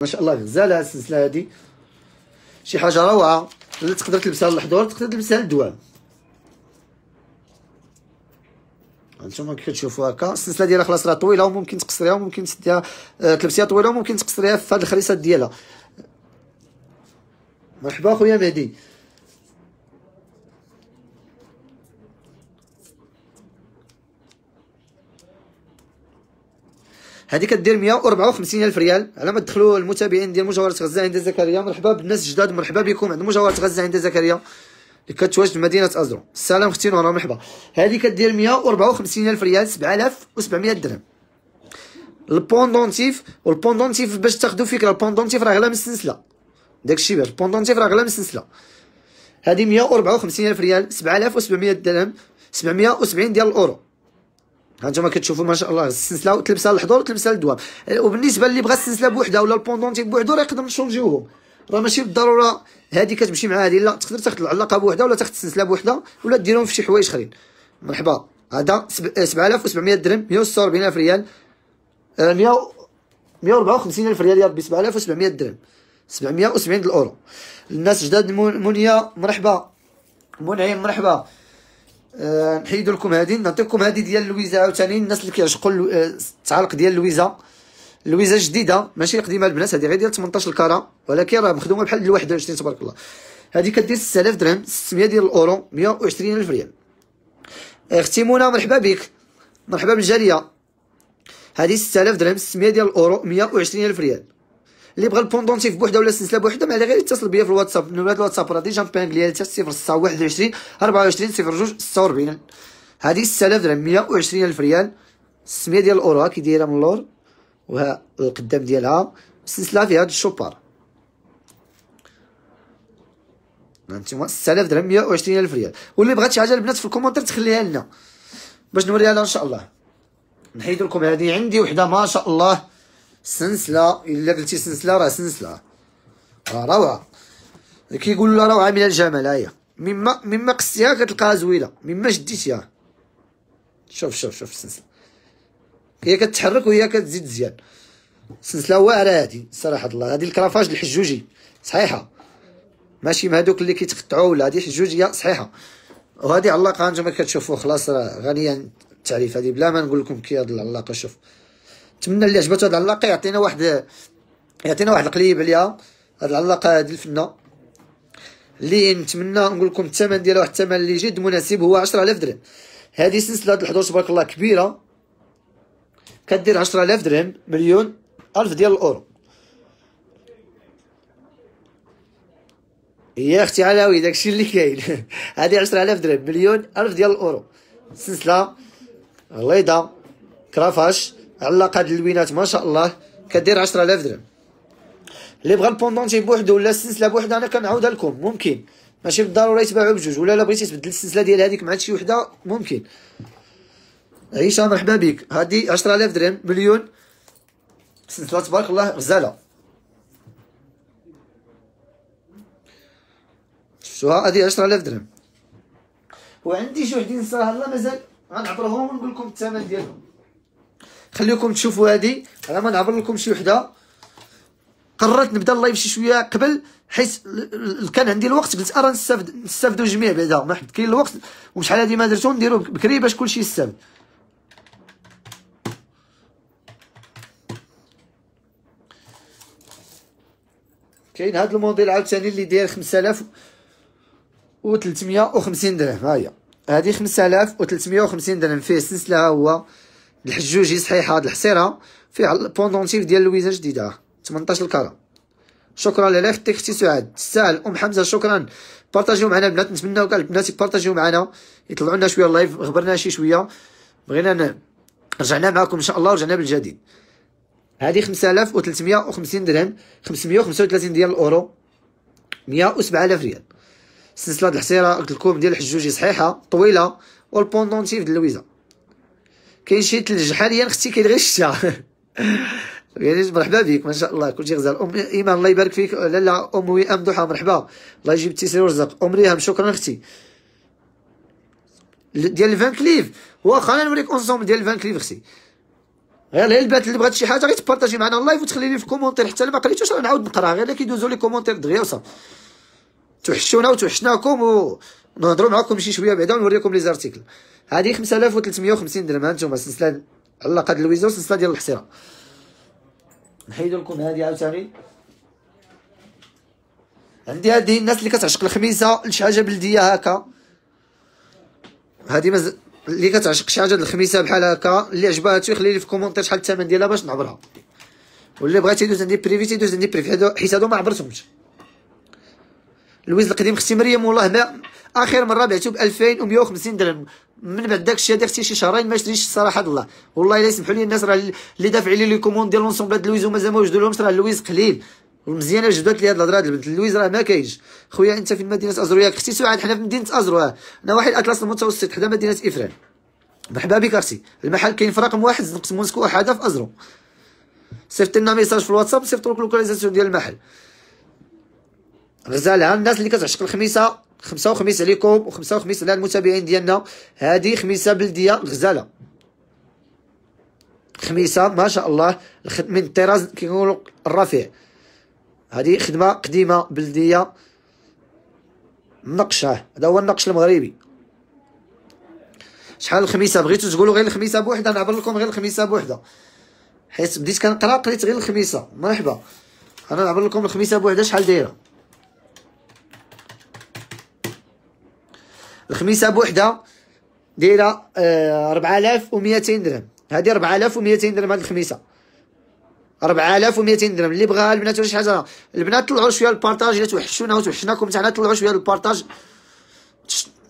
ما شاء الله غزاله السلسله هذه شي حاجه روعه اللي تقدر تلبسها للحضور تقدر تلبسها للدوام هانتوما كي كتشوفوا هكا السلسله ديالها خلاص راه طويله وممكن تقصريها وممكن تسديها آه، تلبسيها طويله وممكن تقصريها في هاد الخريصات ديالها مرحبا خويا مهدي هذه كدير 154 الف ريال على ما تدخلوا المتابعين ديال مجوهره غزه عند زكريا مرحبا بالناس الجداد مرحبا بكم عند مجوهره غزه عند زكريا اللي كتواجد مدينه ازرو السلام اختي نورا مرحبا هذه كدير 154 الف ريال 7700 درهم البوندونتيف والبوندونتيف باش تاخذوا فكره البوندونتيف راه غلا من السلسله داكشي باش البوندونتيف راه غلا من السلسله هذه 154 الف ريال 7700 درهم 770 ديال الاورو هانتوما كتشوفوا ما شاء الله السلسله وتلبسها للحضور وتلبسها للدوام وبالنسبه اللي بغى السلسله بوحدها ولا البوندونتي بوحدو راه يقدر نشونجيوهم راه ماشي بالضروره هادي كتمشي مع هادي لا تقدر تاخذ العلاقه بوحدها ولا تاخذ السلسله بوحدها ولا ديرهم في شي حوايج اخرين مرحبا هذا 7700 آه، درهم 146000 ريال 100 آه، 154000 ريال يا ربي 7700 درهم 770 الاورو الناس جداد منيه مرحبا منعم مرحبا أه، نحيد لكم هادي نعطيكم هادي ديال لويزا عاوتاني الناس اللي كيعشقوا أه، التعلق ديال لويزا لويزا جديده ماشي قديمه البنات هذه غير ديال 18 كارا ولكن راه مخدومه بحال ديال 21 تبارك الله هذه كدير 6000 درهم 600 ديال الاورو 120 الف ريال أه، اختي منى مرحبا بك مرحبا بالجاليه هذه 6000 درهم 600 ديال الاورو 120 الف ريال اللي بغى البوندونتيف بوحده ولا سلسله بوحده ما عليه غير يتصل بيا في الواتساب نمره الواتساب راه ديجا مبانغ ليا حتى 06 24 02 46 هذه 6000 درهم 120000 ريال السميه ديال الاورا كي دايره من اللور وها القدام ديالها السلسله فيها هاد الشوبار نتوما 6000 درهم 120000 ريال واللي بغات شي حاجه البنات في الكومونتير تخليها لنا باش نوريها لها ان شاء الله نحيد لكم هذه عندي وحده ما شاء الله سنسله الا قلتي سنسله راه سنسله راه روعه كيقولوا لها روعه من الجمال هيا مما مما قصتيها كتلقاها زوينه مما شديتيها شوف شوف شوف السنسله هي كتحرك وهي كتزيد مزيان سنسله واعره هادي صراحه الله هادي الكرافاج الحجوجي صحيحه ماشي ما هادوك اللي كيتقطعوا ولا هادي حجوجيه صحيحه وهادي علاقه هانتوما كتشوفوا خلاص راه غنيه عن التعريف هادي بلا ما نقول لكم كي هاد العلاقه شوف نتمنى اللي عجبته هاد العلاقه يعطينا واحد يعطينا واحد القليب عليها هاد العلاقه هاد الفنه اللي نتمنى نقول لكم الثمن ديالها واحد الثمن اللي جد مناسب هو 10000 درهم هذه سلسله الحضور تبارك الله كبيره كدير 10000 درهم مليون ألف ديال الاورو يا اختي علاوي داكشي اللي كاين هذه 10000 درهم مليون ألف ديال الاورو سلسله غليظه كرافاش علق هاد البينات ما شاء الله كدير 10000 درهم اللي بغى البوندونتي بوحدو ولا السلسله بوحدها انا كنعاودها لكم ممكن ماشي بالضروره يتباعوا بجوج ولا لا بغيتي تبدل السلسله ديال هذيك مع شي وحده ممكن عيشه مرحبا بك هادي 10000 درهم مليون سلسله تبارك الله غزاله شفتوها هادي 10000 درهم وعندي شي وحدين الصراحه الله مازال غنعبرهم ونقول لكم الثمن ديالهم خليكم تشوفوا هذه انا ما نعبر لكم شي وحده قررت نبدا اللايف شي شويه قبل حيت كان عندي الوقت قلت انا نستافد نستافدوا جميع بعدا ما حد كاين الوقت وشحال هذه ما درتو نديرو بكري باش كلشي يستافد كاين هذا الموديل عاوتاني اللي داير 5350 درهم ها هي هذه 5350 درهم فيه ها هو الحجوجي صحيحه هاد الحصيره فيها البوندونتيف ديال لويزه جديده 18 الكره شكرا لك تختي سعاد تستاهل ام حمزه شكرا بارطاجيو معنا البنات نتمناو كاع البنات يبارطاجيو معنا يطلعوا لنا شويه اللايف غبرنا شي شويه بغينا رجعنا معكم ان شاء الله ورجعنا بالجديد هذه 5350 درهم 535 ديال الاورو 107000 ريال سلسله الحصيره قلت لكم ديال الحجوجي صحيحه طويله والبوندونتيف ديال لويزا كاين شي ثلج حاليا اختي كاين غير الشتا يعني مرحبا بك ما شاء الله كلشي غزال ام ايمان الله يبارك فيك لالا ام وئام ضحى مرحبا الله يجيب التيسير والرزق ام ريهام شكرا اختي ديال الفان كليف واخا انا نوريك اونسومبل ديال الفان كليف اختي غير يعني البنات اللي بغات شي حاجه غير تبارطاجي معنا اللايف وتخلي لي في كومونتير حتى اللي ما قريتوش نعاود نقرا غير كيدوزوا كيدوزو لي كومونتير دغيا وصافي توحشونا وتوحشناكم و نهضروا معاكم شي شويه بعدا ونوريكم لي زارتيكل هذه 5350 درهم ها نتوما سلسله على قد الويزه وسلسله ديال الحصيره نحيد لكم هذه عاوتاني عندي هذه الناس اللي كتعشق الخميسه لشي حاجه بلديه هكا هذه مز... اللي كتعشق شي حاجه الخميسه بحال هكا اللي عجبها تيخلي لي في كومونتير شحال الثمن ديالها باش نعبرها واللي بغى يدوز عندي بريفي تيدوز عندي بريفي حيت هادو ما عبرتهمش الويز القديم اختي مريم والله ما اخر مره بعتو ب 2150 درهم من بعد داك الشيء هذا اختي شي شهرين ما شريتش الصراحه الله والله الا يسمحوا لي الناس راه اللي دافع لي لي كوموند ديال لونسومبل هاد لويز ومازال ما وجدوا لهمش راه لويز قليل ومزيانه جبدات لي هاد الهضره هاد البنت لويز راه ما كاينش خويا انت في مدينه ازرو ياك اختي سعاد حنا في مدينه ازرو انا واحد الاطلس المتوسط حدا مدينه افران مرحبا بك اختي المحل كاين في رقم واحد زنقت موسكو وحده في ازرو صيفط لنا ميساج في الواتساب صيفطوا لك لوكاليزاسيون ديال المحل غزالها الناس اللي كتعشق الخميسه خمسة وخميس عليكم وخمسة وخميس على المتابعين ديالنا هذه خميسة بلدية غزالة خميسة ما شاء الله من الطراز كيقولوا الرفيع هذه خدمة قديمة بلدية نقشة هذا هو النقش المغربي شحال الخميسة بغيتو تقولوا غير الخميسة بوحدها نعبر لكم غير الخميسة بوحدها حيت بديت كنقرا قريت غير الخميسة مرحبا انا نعبر لكم الخميسة بوحدها شحال دايره الخميسه بوحدها دايره آه 4200 درهم هذه 4200 درهم هذه الخميسه 4200 درهم اللي بغاها البنات ولا شي حاجه البنات طلعوا شويه البارطاج الا توحشونا وتوحشناكم تاعنا طلعوا شويه البارطاج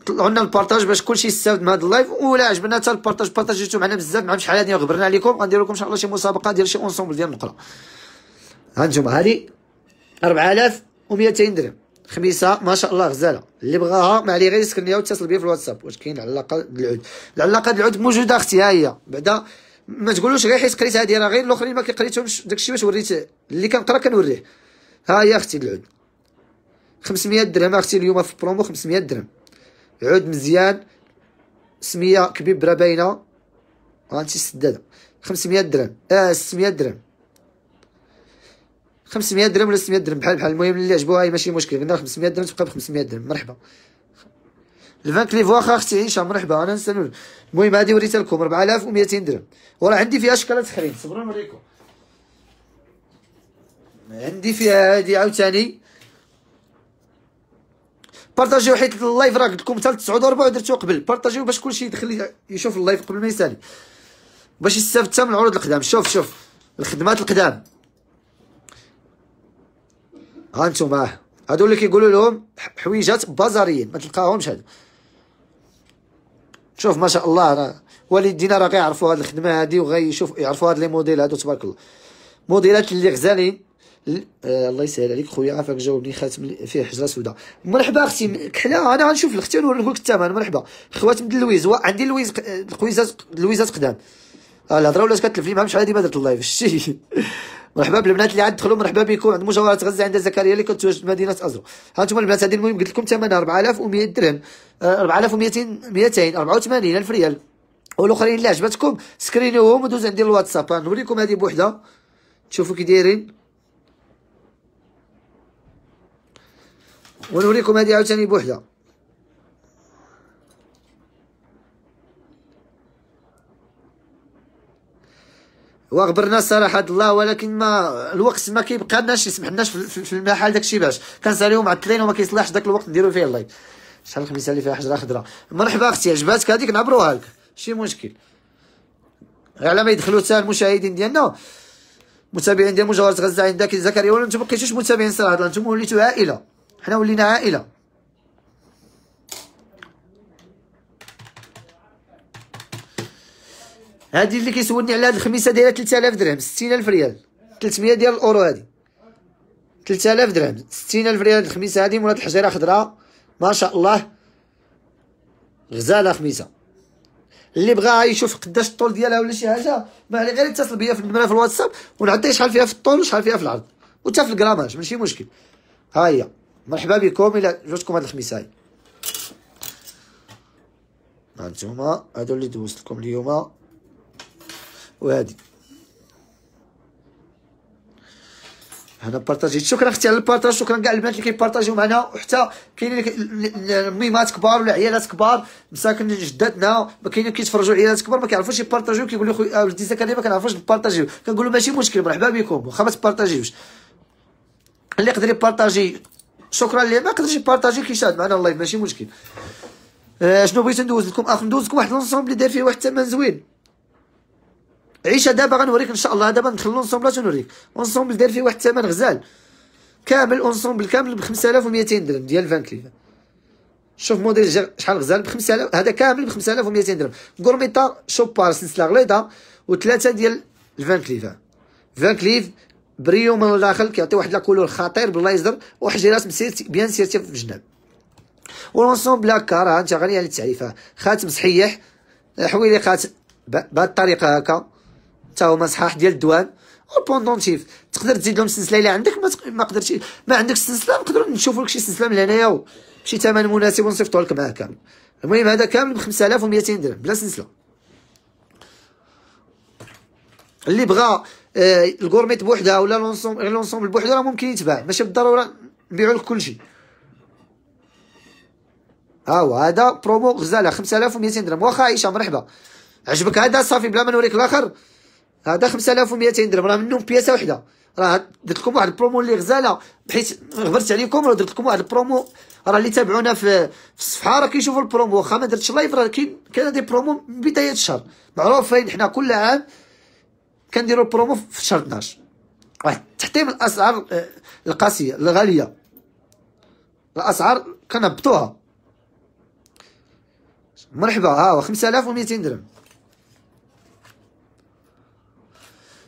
طلعوا لنا البارطاج باش كلشي يستافد من هذا اللايف ولا عجبنا حتى البارطاج بارطاجيتو معنا بزاف مع شحال هادي غبرنا عليكم غندير لكم ان شاء الله شي مسابقه ديال شي اونسومبل ديال النقله ها انتم هذه 4200 درهم خميسه ما شاء الله غزاله اللي بغاها ما عليه غير يسكن ليا ويتصل بيا في الواتساب واش كاين علاقه العود العلاقه العود موجوده اختي ها هي بعدا ما تقولوش غير حيت قريت هذه راه غير الاخرين ما كيقريتهمش داكشي باش وريت اللي كنقرا كنوريه ها هي اختي العود 500 درهم اختي اليوم في برومو 500 درهم عود مزيان سميه كبيبره باينه هانتي سداده 500 درهم اه 600 درهم 500 درهم ولا 600 درهم بحال بحال المهم اللي عجبوها هي ماشي مشكل قلنا 500 درهم تبقى ب 500 درهم مرحبا الفانك ليف واخا اختي عيشه مرحبا انا نسالو المهم هذه وريتها لكم 4200 درهم وراه عندي فيها شكلة تخرين صبروا نوريكم عندي فيها هذه عاوتاني بارطاجيو حيت اللايف راه قلت لكم حتى 9 وربع درتو قبل بارطاجيو باش كلشي يدخل يشوف اللايف قبل ما يسالي باش يستافد حتى من العروض القدام شوف شوف الخدمات القدام هانتوما معاه هادو اللي كيقولوا لهم حويجات بازاريين ما تلقاهمش هادو شوف ما شاء الله راه والدينا راه كيعرفوا هاد الخدمه هادي وغيشوف يعرفوا هاد لي موديل هادو تبارك الله موديلات اللي غزالين آه، الله يسهل عليك خويا عافاك جاوبني خاتم فيه حجره سوداء مرحبا اختي كحله انا غنشوف الاختي نقول لك الثمن مرحبا خوات مد لويز عندي لويز الكويزات آه، لويزات قدام آه، الهضره ولات كتلف لي ما شحال هادي ما درت اللايف شتي مرحبا بالبنات اللي عاد دخلوا مرحبا بكم عند مجاوره غزه عند زكريا اللي كتواجد في مدينه ازرو ها انتم البنات هذه المهم قلت لكم ثمنها 4100 درهم 4200 آه، 284 الف ريال والاخرين اللي عجبتكم سكرينيوهم ودوز عندي الواتساب نوريكم هذه بوحده تشوفوا كي دايرين ونوريكم هذه عاوتاني بوحده وغبرنا صراحه الله ولكن ما الوقت ما كيبقى لناش يسمح لناش في المحل داكشي باش كنساليو معطلين وما كيصلحش داك الوقت نديرو فيه اللايف شحال الخميسه اللي فيها حجره خضراء مرحبا اختي عجباتك هذيك نعبروها لك ماشي مشكل على ما يدخلوا تا المشاهدين ديالنا متابعين ديال مجوهرة غزة عندك زكريا ولا نتوما بقيتوش متابعين صراحة انتم وليتو عائلة حنا ولينا عائلة هادي اللي كيسولني على هاد الخميسه دايره 3000 درهم 60000 ريال 300 ديال الاورو هادي 3000 درهم 60000 ريال هاد الخميسه هادي مولات الحجيره خضراء ما شاء الله غزاله خميسه اللي بغاها يشوف قداش الطول ديالها ولا شي حاجه ما عليه غير يتصل بيا في النمره في الواتساب ونعطيه شحال فيها في الطول وشحال فيها في العرض وتا في الكراماج ماشي مشكل ها هي مرحبا بكم الى جوجكم هاد الخميسه هاي ها انتوما هادو اللي دوزت لكم اليوم وهادي هنا بارطاجيت شكرا اختي على البارطاج شكرا كاع البنات اللي كيبارطاجيو معنا وحتى كاينين الميمات كبار ولا عيالات كبار مساكن جداتنا ما كاينين كيتفرجوا عيالات كبار ما كيعرفوش يبارطاجيو كيقول لي خويا ولدي زكريا ما كنعرفوش نبارطاجيو كنقول له ماشي مشكل مرحبا بكم واخا ما تبارطاجيوش اللي يقدر يبارطاجي شكرا اللي ما يقدرش يبارطاجي كيشاهد معنا اللايف ماشي مشكل آه شنو بغيت ندوز لكم اخ ندوز لكم واحد لونسومبل اللي داير فيه واحد الثمن زوين عيشه دابا غنوريك ان شاء الله دابا ندخل باش ونوريك اونسومبل داير فيه واحد الثمن غزال كامل اونسومبل كامل ب 5200 درهم ديال فان كليف شوف موديل شحال غزال ب 5000 هذا كامل ب 5200 درهم كورميطا شوبار سلسله غليظه وثلاثه ديال الفان كليف فان كليف بريو من الداخل كيعطي واحد لاكولور خطير بالليزر وحجيرات مسيرتي بيان سيرتي في الجناب والونسومبل هكا راه انت غني على التعريفه خاتم صحيح حويلي خاتم بهذه الطريقه هكا حتى هما صحاح ديال الدوان والبوندونتيف تقدر تزيد لهم سلسله الا عندك ما تق... ما قدرتش ما عندك سلسله نقدروا نشوفوا لك شي سلسله من هنايا بشي ثمن مناسب ونصيفطوا لك معاه كامل المهم هذا كامل ب 5200 درهم بلا سلسله اللي بغى آه الكورميت بوحدها ولا لونسوم غير لونسوم بوحدها راه ممكن يتباع ماشي بالضروره نبيعوا لك كلشي ها هو هذا برومو غزاله 5200 درهم واخا عيشه مرحبا عجبك هذا صافي بلا ما نوريك الاخر هذا 5200 درهم راه منهم بياسه وحده راه درت لكم واحد البرومو اللي غزاله بحيث غبرت عليكم راه درت لكم واحد البرومو راه اللي تابعونا في في الصفحه راه كيشوفوا البرومو واخا ما درتش لايف راه كاين كاين دي برومو من بدايه الشهر معروفين حنا كل عام كنديروا برومو في شهر 12 واحد تحطيم الاسعار آه، القاسيه الغاليه الاسعار كنهبطوها مرحبا ها هو 5200 درهم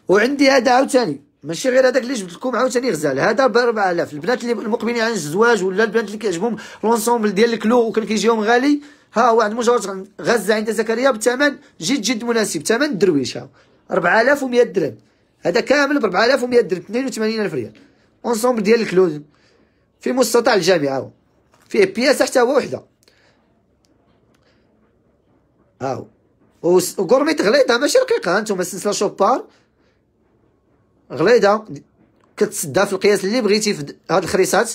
وعندي هذا عاوتاني ماشي غير هذاك اللي جبت لكم عاوتاني غزال هذا ب 4000 البنات اللي المقبلين على الزواج ولا البنات اللي كيعجبهم لونسومبل ديال الكلو وكان كيجيهم غالي ها هو عند مجرد غزه عند زكريا بثمن جد جد مناسب ثمن الدرويش ها 4100 درهم هذا كامل ب 4100 درهم 82000 ريال لونسومبل ديال الكلو في مستطاع الجامعه فيه بياسه حتى هو وحده هاو وكورميت غليظه ماشي رقيقه هانتوما سلسله شوبار غليظه كتسدها في القياس اللي بغيتي في هاد الخريصات